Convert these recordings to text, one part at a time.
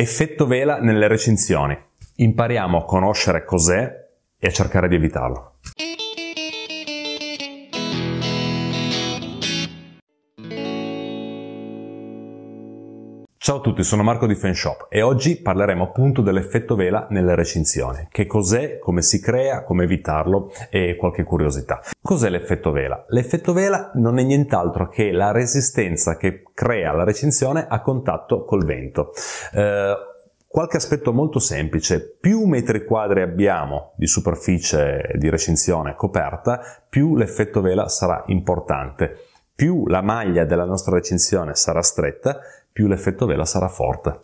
Effetto vela nelle recensioni. Impariamo a conoscere cos'è e a cercare di evitarlo. Ciao a tutti, sono Marco di Fanshop e oggi parleremo appunto dell'effetto vela nelle recinzioni. Che cos'è, come si crea, come evitarlo e qualche curiosità. Cos'è l'effetto vela? L'effetto vela non è nient'altro che la resistenza che crea la recinzione a contatto col vento. Eh, Qualche aspetto molto semplice, più metri quadri abbiamo di superficie di recinzione coperta, più l'effetto vela sarà importante. Più la maglia della nostra recinzione sarà stretta, più l'effetto vela sarà forte.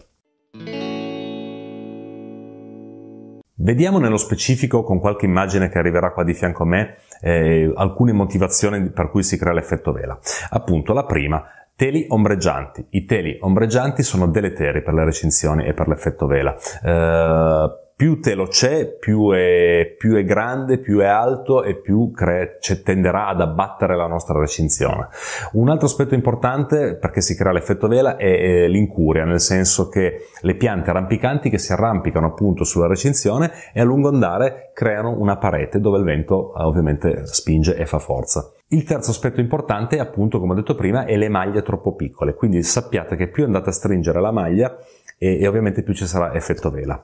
Vediamo nello specifico, con qualche immagine che arriverà qua di fianco a me, eh, alcune motivazioni per cui si crea l'effetto vela. Appunto, la prima, Teli ombreggianti. I teli ombreggianti sono deleteri per le recinzioni e per l'effetto vela. Eh, più te lo c'è, più è, più è, grande, più è alto e più cre- tenderà ad abbattere la nostra recinzione. Un altro aspetto importante perché si crea l'effetto vela è, è l'incuria, nel senso che le piante arrampicanti che si arrampicano appunto sulla recinzione e a lungo andare creano una parete dove il vento eh, ovviamente spinge e fa forza. Il terzo aspetto importante, appunto, come ho detto prima, è le maglie troppo piccole, quindi sappiate che più andate a stringere la maglia e, e ovviamente più ci sarà effetto vela.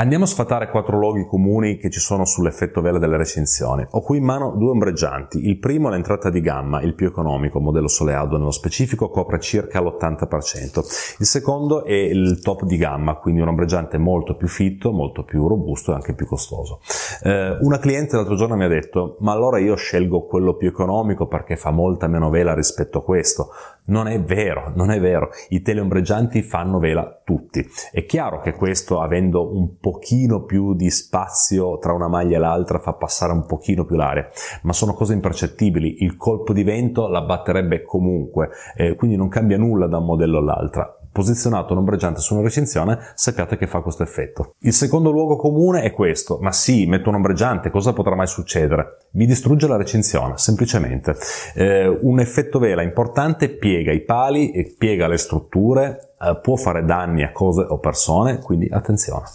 Andiamo a sfatare quattro luoghi comuni che ci sono sull'effetto vela delle recinzioni. Ho qui in mano due ombreggianti. Il primo è l'entrata di gamma, il più economico, modello Soleado nello specifico, copre circa l'80%. Il secondo è il top di gamma, quindi un ombreggiante molto più fitto, molto più robusto e anche più costoso. Eh, una cliente l'altro giorno mi ha detto, ma allora io scelgo quello più economico perché fa molta meno vela rispetto a questo. Non è vero, non è vero. I teleombreggianti fanno vela tutti. È chiaro che questo, avendo un po' pochino più di spazio tra una maglia e l'altra, fa passare un pochino più l'aria, ma sono cose impercettibili, il colpo di vento la batterebbe comunque, eh, quindi non cambia nulla da un modello all'altra posizionato un ombreggiante su una recinzione, sappiate che fa questo effetto. Il secondo luogo comune è questo, ma sì, metto un ombreggiante, cosa potrà mai succedere? Vi distrugge la recinzione, semplicemente. Eh, un effetto vela importante piega i pali e piega le strutture, eh, può fare danni a cose o persone, quindi attenzione.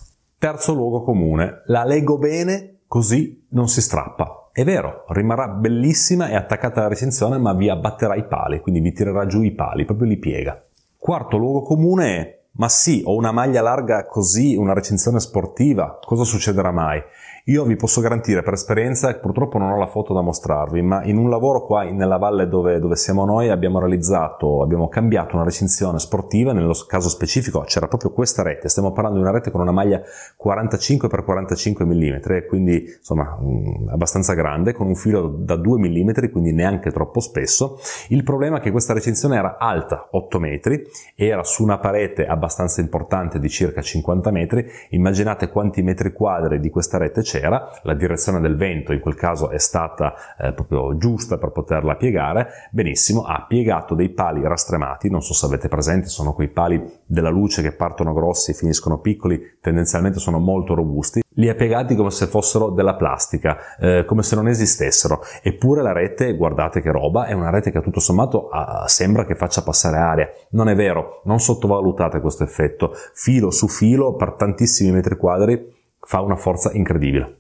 Terzo luogo comune, la leggo bene così non si strappa. È vero, rimarrà bellissima e attaccata alla recensione, ma vi abbatterà i pali, quindi vi tirerà giù i pali, proprio li piega. Quarto luogo comune è ma sì, ho una maglia larga così, una recensione sportiva, cosa succederà mai? Io vi posso garantire per esperienza, purtroppo non ho la foto da mostrarvi, ma in un lavoro qua nella valle dove, dove siamo noi abbiamo realizzato, abbiamo cambiato una recinzione sportiva, nello caso specifico c'era proprio questa rete, stiamo parlando di una rete con una maglia 45x45 mm, quindi insomma mm, abbastanza grande, con un filo da 2 mm, quindi neanche troppo spesso. Il problema è che questa recinzione era alta 8 metri, era su una parete abbastanza importante di circa 50 metri, immaginate quanti metri quadri di questa rete c'era c'era, la direzione del vento in quel caso è stata eh, proprio giusta per poterla piegare, benissimo, ha piegato dei pali rastremati, non so se avete presente, sono quei pali della luce che partono grossi e finiscono piccoli, tendenzialmente sono molto robusti, li ha piegati come se fossero della plastica, eh, come se non esistessero. Eppure la rete, guardate che roba, è una rete che tutto sommato ha, ah, sembra che faccia passare aria. Non è vero, non sottovalutate questo effetto. Filo su filo per tantissimi metri quadri fa una forza incredibile.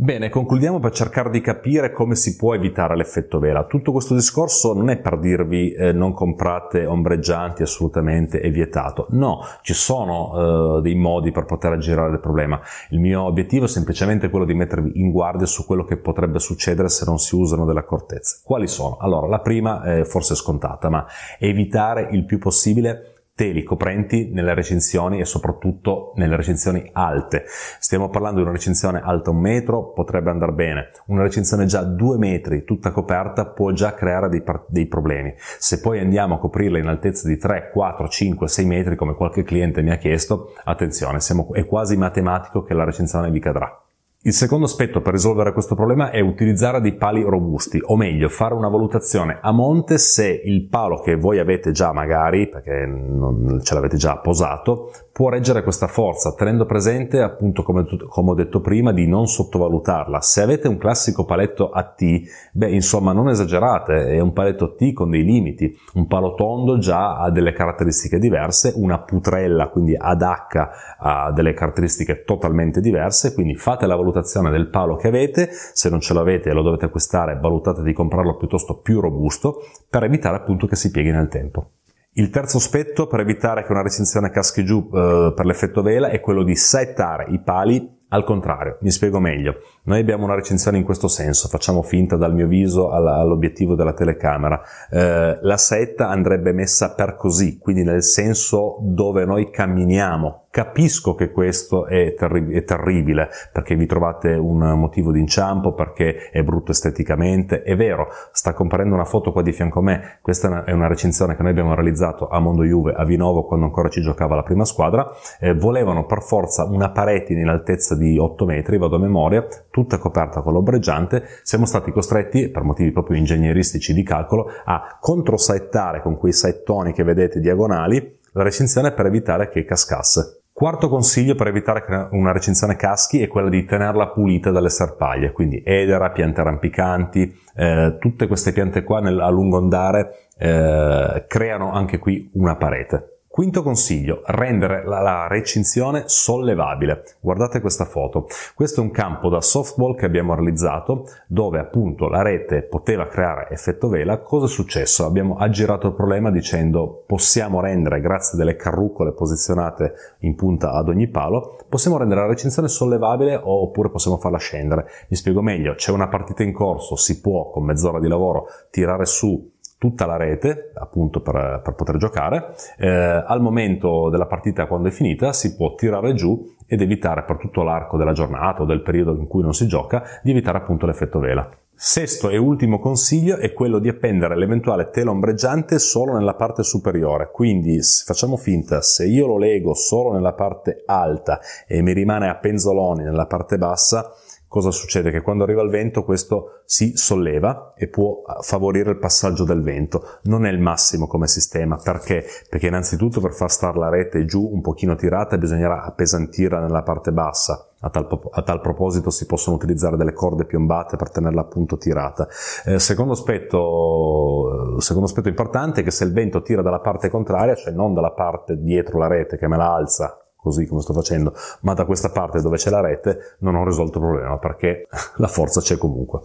Bene, concludiamo per cercare di capire come si può evitare l'effetto vela. Tutto questo discorso non è per dirvi eh, non comprate ombreggianti, assolutamente è vietato. No, ci sono eh, dei modi per poter aggirare il problema. Il mio obiettivo è semplicemente quello di mettervi in guardia su quello che potrebbe succedere se non si usano delle accortezze. Quali sono? Allora, la prima è forse scontata, ma evitare il più possibile teli coprenti nelle recinzioni e soprattutto nelle recinzioni alte. Stiamo parlando di una recinzione alta un metro, potrebbe andare bene. Una recinzione già due metri, tutta coperta, può già creare dei, dei problemi. Se poi andiamo a coprirla in altezza di 3, 4, 5, 6 metri, come qualche cliente mi ha chiesto, attenzione, siamo, è quasi matematico che la recinzione vi cadrà. Il secondo aspetto per risolvere questo problema è utilizzare dei pali robusti, o meglio, fare una valutazione a monte se il palo che voi avete già magari, perché non ce l'avete già posato, può reggere questa forza, tenendo presente appunto come, come, ho detto prima di non sottovalutarla. Se avete un classico paletto a T, beh insomma non esagerate, è un paletto T con dei limiti, un palo tondo già ha delle caratteristiche diverse, una putrella quindi ad H ha delle caratteristiche totalmente diverse, quindi fate la valutazione del palo che avete, se non ce l'avete e lo dovete acquistare valutate di comprarlo piuttosto più robusto per evitare appunto che si pieghi nel tempo. Il terzo aspetto per evitare che una recinzione caschi giù eh, per l'effetto vela è quello di settare i pali al contrario. Mi spiego meglio. Noi abbiamo una recensione in questo senso, facciamo finta dal mio viso all'obiettivo della telecamera. Eh, la setta andrebbe messa per così, quindi nel senso dove noi camminiamo. Capisco che questo è, terri- è terribile perché vi trovate un motivo di inciampo, perché è brutto esteticamente, è vero, sta comparendo una foto qua di fianco a me, questa è una recensione che noi abbiamo realizzato a Mondo Juve, a Vinovo, quando ancora ci giocava la prima squadra, eh, volevano per forza una parete in altezza di 8 metri, vado a memoria, tutta coperta con l'ombreggiante, siamo stati costretti, per motivi proprio ingegneristici di calcolo, a controsaettare con quei saettoni che vedete diagonali la recinzione per evitare che cascasse. Quarto consiglio per evitare che una recinzione caschi è quello di tenerla pulita dalle serpaglie, quindi edera, piante rampicanti, eh, tutte queste piante qua nel, a lungo andare eh, creano anche qui una parete. Quinto consiglio, rendere la, la recinzione sollevabile. Guardate questa foto. Questo è un campo da softball che abbiamo realizzato dove appunto la rete poteva creare effetto vela. Cosa è successo? Abbiamo aggirato il problema dicendo possiamo rendere, grazie a delle carrucole posizionate in punta ad ogni palo, possiamo rendere la recinzione sollevabile oppure possiamo farla scendere. Mi spiego meglio, c'è una partita in corso, si può con mezz'ora di lavoro tirare su tutta la rete appunto per, per poter giocare. Eh, al momento della partita, quando è finita, si può tirare giù ed evitare per tutto l'arco della giornata o del periodo in cui non si gioca di evitare appunto l'effetto vela. Sesto e ultimo consiglio è quello di appendere l'eventuale tela ombreggiante solo nella parte superiore, quindi facciamo finta, se io lo leggo solo nella parte alta e mi rimane a penzoloni nella parte bassa, cosa succede? Che quando arriva il vento questo si solleva e può eh, favorire il passaggio del vento. Non è il massimo come sistema, perché? Perché innanzitutto per far stare la rete giù un pochino tirata bisognerà appesantirla nella parte bassa. A tal, a tal, proposito si possono utilizzare delle corde piombate per tenerla appunto tirata. Eh, secondo, aspetto, eh, secondo, aspetto, importante è che se il vento tira dalla parte contraria, cioè non dalla parte dietro la rete che me la alza così come sto facendo, ma da questa parte dove c'è la rete non ho risolto il problema perché la forza c'è comunque.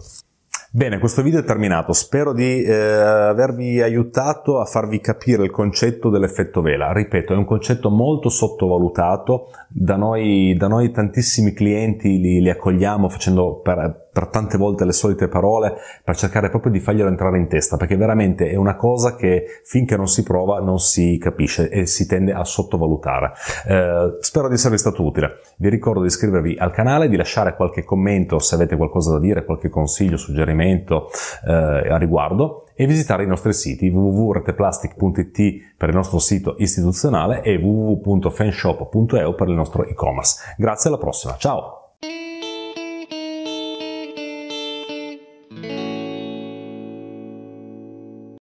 Bene, questo video è terminato, spero di eh, avervi aiutato a farvi capire il concetto dell'effetto vela. Ripeto, è un concetto molto sottovalutato, da noi, da noi tantissimi clienti li, li accogliamo facendo per, per tante volte le solite parole, per cercare proprio di farglielo entrare in testa, perché veramente è una cosa che finché non si prova non si capisce e si tende a sottovalutare. Eh, spero di esservi stato utile. Vi ricordo di iscrivervi al canale, di lasciare qualche commento se avete qualcosa da dire, qualche consiglio, suggerimento eh, a riguardo e visitare i nostri siti www.reteplastic.it per il nostro sito istituzionale e www.fanshop.eu per il nostro e-commerce. Grazie alla prossima, ciao!